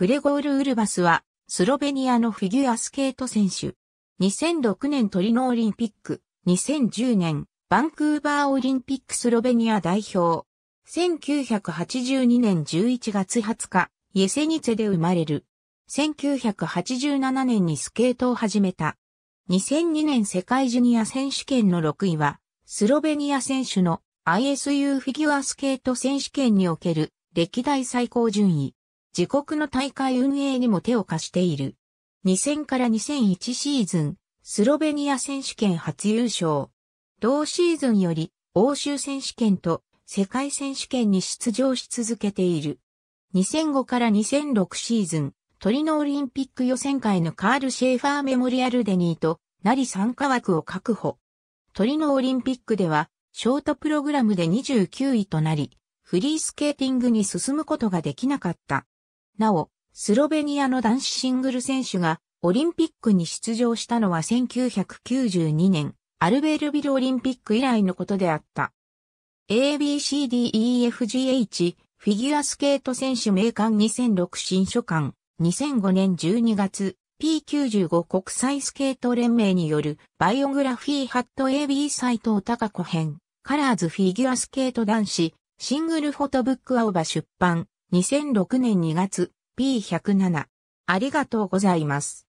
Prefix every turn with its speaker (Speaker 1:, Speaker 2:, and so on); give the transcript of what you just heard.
Speaker 1: グレゴール・ウルバスは、スロベニアのフィギュアスケート選手。2006年トリノオリンピック、2010年、バンクーバーオリンピックスロベニア代表。1982年11月20日、イエセニツェで生まれる。1987年にスケートを始めた。2002年世界ジュニア選手権の6位は、スロベニア選手の ISU フィギュアスケート選手権における歴代最高順位。自国の大会運営にも手を貸している。2000から2001シーズン、スロベニア選手権初優勝。同シーズンより欧州選手権と世界選手権に出場し続けている。2005から2006シーズン、トリノオリンピック予選会のカール・シェーファーメモリアルデニーとなり参加枠を確保。トリノオリンピックでは、ショートプログラムで29位となり、フリースケーティングに進むことができなかった。なお、スロベニアの男子シングル選手がオリンピックに出場したのは1992年、アルベールビルオリンピック以来のことであった。ABCDEFGH フィギュアスケート選手名鑑2006新書館2005年12月 P95 国際スケート連盟によるバイオグラフィーハット AB 斎藤隆子編カラーズフィギュアスケート男子シングルフォトブックアオバ出版2006年2月 P107。ありがとうございます。